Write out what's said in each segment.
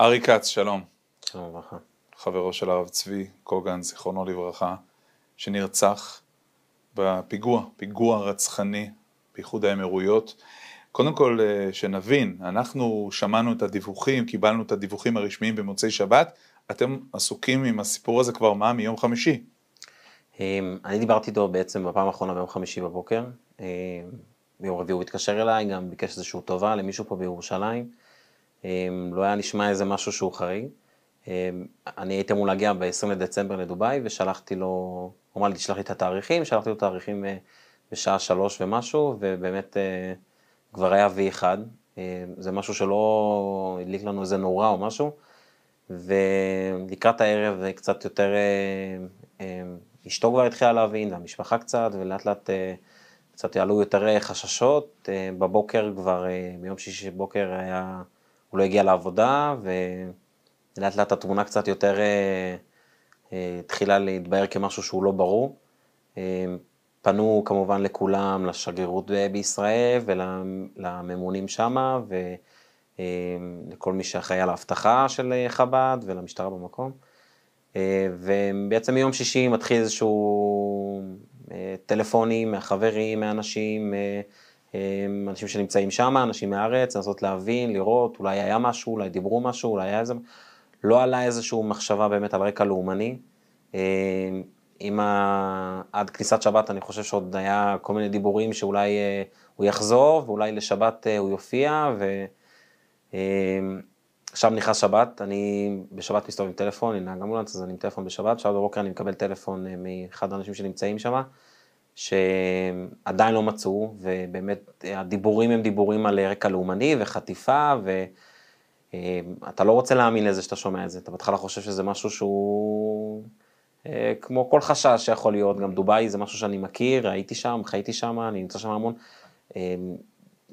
ארי כץ, שלום. שלום וברכה. חברו של הרב צבי קוגן, זיכרונו לברכה, שנרצח בפיגוע, פיגוע רצחני באיחוד האמירויות. קודם כל, אה, שנבין, אנחנו שמענו את הדיווחים, קיבלנו את הדיווחים הרשמיים במוצאי שבת, אתם עסוקים עם הסיפור הזה כבר מה? מיום חמישי. אמ, אני דיברתי איתו בעצם בפעם האחרונה ביום חמישי בבוקר. אמ, ביום רביעי הוא התקשר אליי, גם ביקש איזושהי טובה למישהו פה בירושלים. אמ, לא היה נשמע איזה משהו שהוא חריג. אמ, אני הייתי אמור להגיע ב-20 לדצמבר לדובאי, ושלחתי לו, הוא אמר לי, תשלח לי את התאריכים, שלחתי לו תאריכים אה, בשעה שלוש ומשהו, ובאמת אה, כבר היה V1, אמ, זה משהו שלא הדליק לנו איזה נורה או משהו, ולקראת הערב אה, קצת יותר, אשתו כבר התחילה להבין, והמשפחה קצת, ולאט לאט קצת יעלו יותר חששות, בבוקר כבר, ביום שישי בבוקר היה... הוא לא הגיע לעבודה, ולאט לאט התמונה קצת יותר אה, אה, התחילה להתבהר כמשהו שהוא לא ברור. אה, פנו כמובן לכולם, לשגרירות בישראל ולממונים שמה, ולכל מי שאחראי על האבטחה של חב"ד ולמשטרה במקום. ובעצם מיום שישי מתחיל איזשהו טלפונים מהחברים, מאנשים, אמ, אנשים שנמצאים שם, אנשים מהארץ, לנסות להבין, לראות, אולי היה משהו, אולי דיברו משהו, אולי היה איזה... לא עלה איזושהי מחשבה באמת על רקע לאומני. אמ, עם ה... עד כניסת שבת אני חושב שעוד היה כל מיני דיבורים שאולי אה, הוא יחזור ואולי לשבת אה, הוא יופיע ושם אמ, נכנס שבת, אני בשבת מסתובב עם טלפון, אני נהג אמבולנס אז אני עם טלפון בשבת, שבת בבוקר אני מקבל טלפון אה, מאחד האנשים שנמצאים שם שעדיין לא מצאו, ובאמת הדיבורים הם דיבורים על רקע לאומני וחטיפה, ואתה אה, לא רוצה להאמין לזה שאתה שומע את זה, אתה בהתחלה חושב שזה משהו שהוא אה, כמו כל חשש שיכול להיות, גם דובאי זה משהו שאני מכיר, הייתי שם, חייתי שם, אני נמצא שם המון. אה,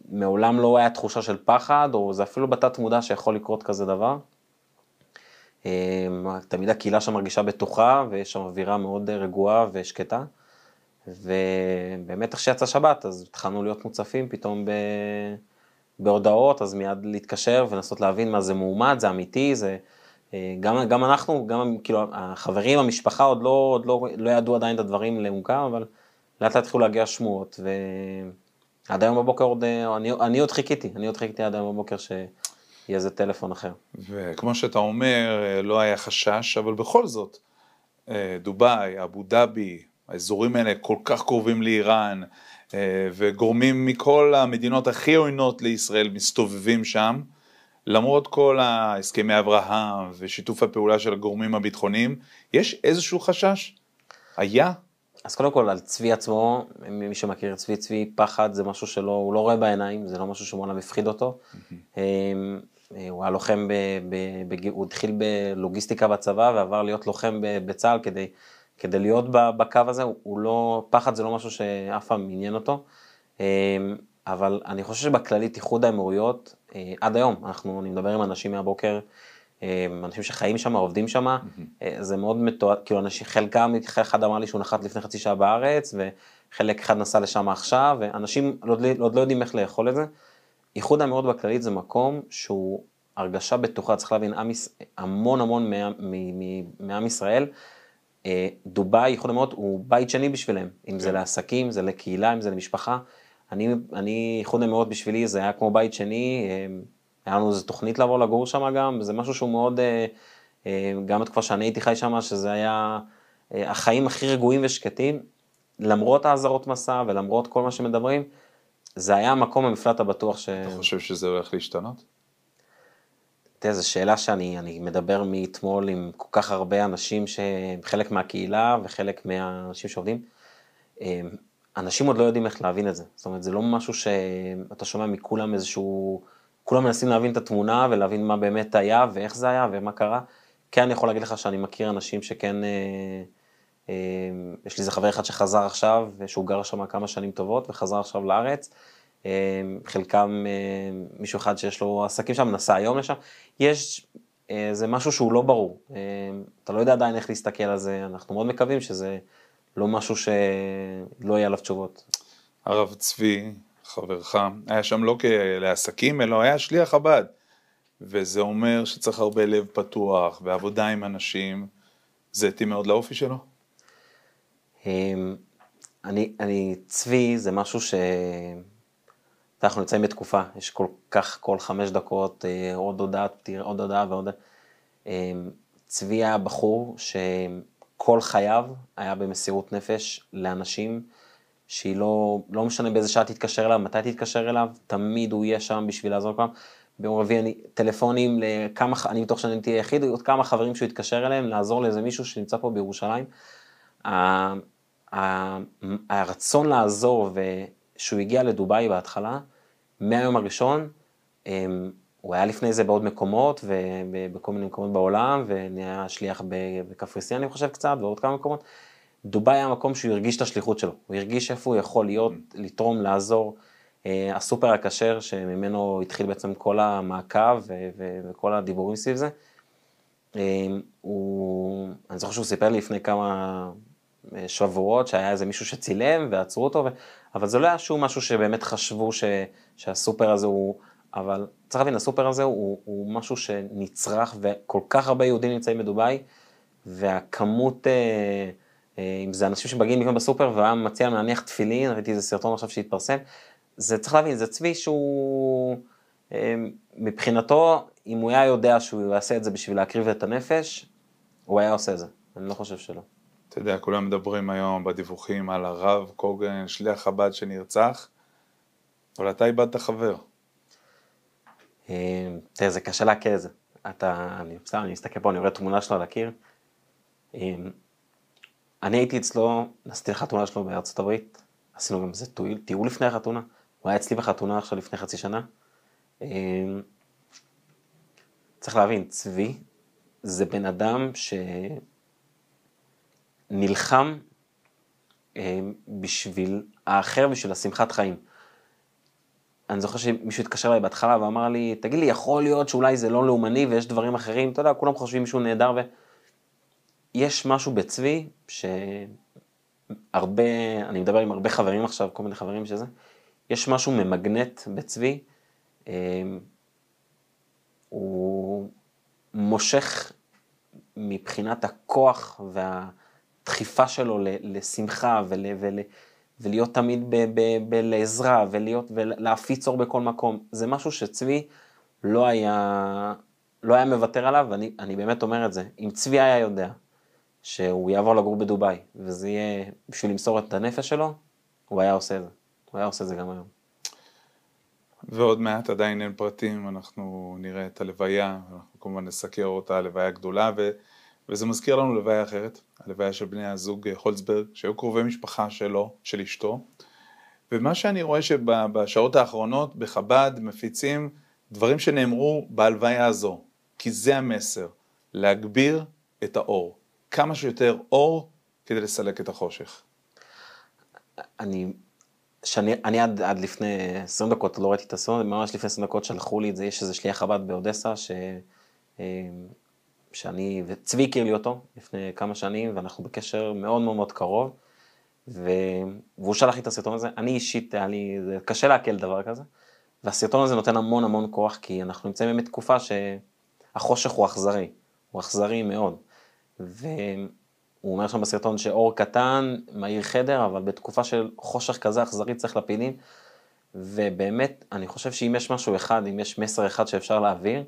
מעולם לא היה תחושה של פחד, או זה אפילו בתת מודע שיכול לקרות כזה דבר. תמיד הקהילה שם מרגישה בטוחה, ויש שם אווירה מאוד רגועה ושקטה. ובאמת איך שיצא שבת, אז התחלנו להיות מוצפים פתאום ב... בהודעות, אז מיד להתקשר ולנסות להבין מה זה מועמד, זה אמיתי, זה... אה, גם, גם אנחנו, גם כאילו החברים, המשפחה עוד לא, עוד לא, לא ידעו עדיין את הדברים לעומקם, אבל לאט לאט התחילו להגיע שמועות, ועד היום בבוקר עוד, אה, אני, אני עוד חיכיתי, אני עוד חיכיתי עד היום בבוקר ש... יהיה איזה טלפון אחר. וכמו שאתה אומר, אה, לא היה חשש, אבל בכל זאת, דובאי, אבו דאבי, האזורים האלה כל כך קרובים לאיראן, אה, וגורמים מכל המדינות הכי עוינות לישראל מסתובבים שם, למרות כל ההסכמי אברהם ושיתוף הפעולה של הגורמים הביטחוניים, יש איזשהו חשש? היה? אז קודם כל על צבי עצמו, מי שמכיר צבי, צבי פחד זה משהו שלא, הוא לא רואה בעיניים, זה לא משהו שמעולם הפחיד אותו. אמ, אה, הוא היה לוחם, ב, ב, ב, הוא התחיל בלוגיסטיקה בצבא ועבר להיות לוחם בצה"ל כדי כדי להיות בקו הזה, הוא לא, פחד זה לא משהו שאף פעם עניין אותו. אה, אבל אני חושב שבכללית איחוד האמירויות, אה, עד היום, אנחנו, אני מדבר עם אנשים מהבוקר, אה, אנשים שחיים שם, עובדים שם, זה מאוד מתועד, כאילו אנשים, חלקם, אחד אמר לי שהוא נחת לפני חצי שעה בארץ, וחלק אחד נסע לשם עכשיו, ואנשים עוד, לא, לא, לא, עוד לא יודעים איך לאכול את זה. איחוד האמירויות בכללית זה מקום שהוא הרגשה בטוחה, צריך להבין, המון המון מעם ישראל. אה, דובאי, איחוד המאות, הוא בית שני בשבילם, אם כן. זה לעסקים, זה לקהילה, אם זה למשפחה. אני, אני איחוד המאות בשבילי זה היה כמו בית שני, אה, היה לנו איזו תוכנית לעבור לגור שם גם, זה משהו שהוא מאוד, אה, גם בתקופה שאני הייתי חי שם, שזה היה החיים הכי רגועים ושקטים, למרות האזהרות מסע ולמרות כל מה שמדברים, זה היה המקום, המפלט הבטוח ש... אתה חושב שזה הולך להשתנות? תראה, זו שאלה שאני מדבר מאתמול עם כל כך הרבה אנשים שהם חלק מהקהילה וחלק מהאנשים שעובדים. אמ, אנשים עוד לא יודעים איך להבין את זה. זאת אומרת, זה לא משהו שאתה שומע מכולם איזשהו... כולם מנסים להבין את התמונה ולהבין מה באמת היה ואיך זה היה ומה קרה. כן, אני יכול להגיד לך שאני מכיר אנשים שכן... אה, אה, יש לי איזה חבר אחד שחזר עכשיו, שהוא גר שם כמה שנים טובות וחזר עכשיו לארץ. אמ, חלקם, אמ, מישהו אחד שיש לו עסקים שם, נסע היום לשם, יש, אה, זה משהו שהוא לא ברור. אמ, אתה לא יודע עדיין איך להסתכל על זה, אנחנו מאוד מקווים שזה לא משהו שלא יהיה עליו תשובות. הרב צבי, חברך, היה שם לא לעסקים, אלא היה שליח חב"ד. וזה אומר שצריך הרבה לב פתוח ועבודה עם אנשים, זה התאים מאוד לאופי שלו? אני, אני, צבי זה משהו ש... אנחנו נמצאים בתקופה, יש כל כך כל חמש דקות אה, עוד הודעה, עוד הודעה ועוד... אה, צבי היה בחור שכל חייו היה במסירות נפש לאנשים שהיא לא, לא משנה באיזה שעה תתקשר אליו, מתי תתקשר אליו, תמיד הוא יהיה שם בשביל לעזור כל פעם. ביום רביעי אני, טלפונים לכמה, אני בטוח שאני תהיה היחיד, עוד כמה חברים שהוא יתקשר אליהם, לעזור לאיזה מישהו שנמצא פה בירושלים. הרצון לעזור שהוא הגיע לדובאי בהתחלה, מהיום הראשון, אמ, הוא היה לפני זה בעוד מקומות, ובכל מיני מקומות בעולם, ונהיה שליח בקפריסין, אני חושב קצת, ועוד כמה מקומות. דובאי היה המקום שהוא הרגיש את השליחות שלו, הוא הרגיש איפה הוא יכול להיות, mm. לתרום, לעזור. אה, הסופר הכשר שממנו התחיל בעצם כל המעקב וכל הדיבורים סביב זה. אמ, הוא, אני זוכר שהוא סיפר לי לפני כמה, אה, שבועות שהיה איזה מישהו שצילם ועצרו אותו, ו... אבל זה לא היה שום משהו שבאמת חשבו ש... שהסופר הזה הוא, אבל צריך להבין, הסופר הזה הוא, הוא משהו שנצרך וכל כך הרבה יהודים נמצאים בדובאי, והכמות, אה, אה, אם זה אנשים שמגיעים לקנות בסופר והיה מציע להם להניח תפילין, ראיתי איזה סרטון עכשיו שהתפרסם, זה צריך להבין, זה צבי שהוא... אה, מבחינתו, אם הוא היה יודע שהוא יעשה את זה בשביל להקריב את הנפש, הוא היה עושה את זה. אני לא חושב שלא. אתה יודע, כולם מדברים היום בדיווחים על הרב קוגן, שליח חב"ד שנרצח, אבל אתה איבדת חבר. אה, תראה, זה קשה את זה. אתה, אני בסדר, אני מסתכל פה, אני רואה תמונה שלו על הקיר. אה, אני הייתי אצלו, נסתי לחתונה שלו בארצות הברית, עשינו גם איזה טיול לפני החתונה. הוא היה אצלי בחתונה עכשיו לפני חצי שנה. אה, צריך להבין, צבי זה בן אדם ש... נלחם אה, בשביל האחר, בשביל השמחת חיים. אני זוכר שמישהו התקשר אליי בהתחלה ואמר לי, תגיד לי, יכול להיות שאולי זה לא לאומני ויש דברים אחרים, אתה יודע, כולם חושבים שהוא נהדר ו... יש משהו בצבי, שהרבה, אני מדבר עם הרבה חברים עכשיו, כל מיני חברים שזה, יש משהו ממגנט בצבי, אה, הוא מושך מבחינת הכוח וה... הדחיפה שלו לשמחה ול, ול, ולהיות תמיד ב, ב, ב, לעזרה ולהיות, ולהפיץ אור בכל מקום, זה משהו שצבי לא היה, לא היה מוותר עליו, ואני באמת אומר את זה. אם צבי היה יודע שהוא יעבור לגור בדובאי, וזה יהיה בשביל למסור את הנפש שלו, הוא היה עושה את זה. הוא היה עושה את זה גם היום. ועוד מעט עדיין אין פרטים, אנחנו נראה את הלוויה, אנחנו כמובן נסקר אותה, הלוויה גדולה, ו... וזה מזכיר לנו לוויה אחרת, הלוויה של בני הזוג הולצברג, שהיו קרובי משפחה שלו, של אשתו, ומה שאני רואה שבשעות האחרונות בחב"ד מפיצים דברים שנאמרו בהלוויה הזו, כי זה המסר, להגביר את האור, כמה שיותר אור כדי לסלק את החושך. אני, שאני, אני עד, עד לפני 20 דקות לא ראיתי את הסוד, ממש לפני 20 דקות שלחו לי את זה, יש איזה שליח חב"ד באודסה, ש... אה, שאני, וצבי הכיר לי אותו לפני כמה שנים, ואנחנו בקשר מאוד מאוד מאוד קרוב, ו... והוא שלח לי את הסרטון הזה, אני אישית, היה לי, זה קשה לעכל דבר כזה, והסרטון הזה נותן המון המון כוח, כי אנחנו נמצאים באמת תקופה שהחושך הוא אכזרי, הוא אכזרי מאוד, והוא אומר שם בסרטון שאור קטן מהיר חדר, אבל בתקופה של חושך כזה אכזרי צריך לפינים, ובאמת, אני חושב שאם יש משהו אחד, אם יש מסר אחד שאפשר להעביר,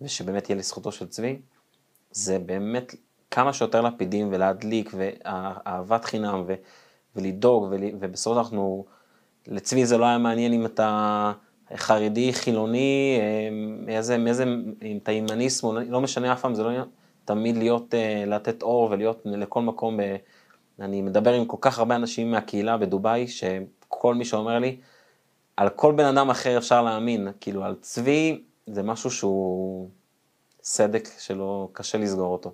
ושבאמת יהיה לזכותו של צבי, זה באמת כמה שיותר לפידים ולהדליק ואהבת חינם ו, ולדאוג, ול, ובסופו ובסוף אנחנו, לצבי זה לא היה מעניין אם אתה חרדי, חילוני, אה, איזה, איזה, אם אתה ימני, שמאלני, לא משנה אף פעם, זה לא תמיד להיות, אה, לתת אור ולהיות לכל מקום. ב, אני מדבר עם כל כך הרבה אנשים מהקהילה בדובאי, שכל מי שאומר לי, על כל בן אדם אחר אפשר להאמין, כאילו על צבי זה משהו שהוא... סדק שלא קשה לסגור אותו.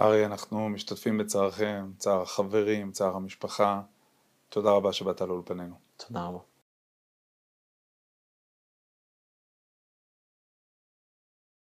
ארי, אנחנו משתתפים בצערכם, צער החברים, צער המשפחה. תודה רבה שבאת לאולפנינו. תודה רבה.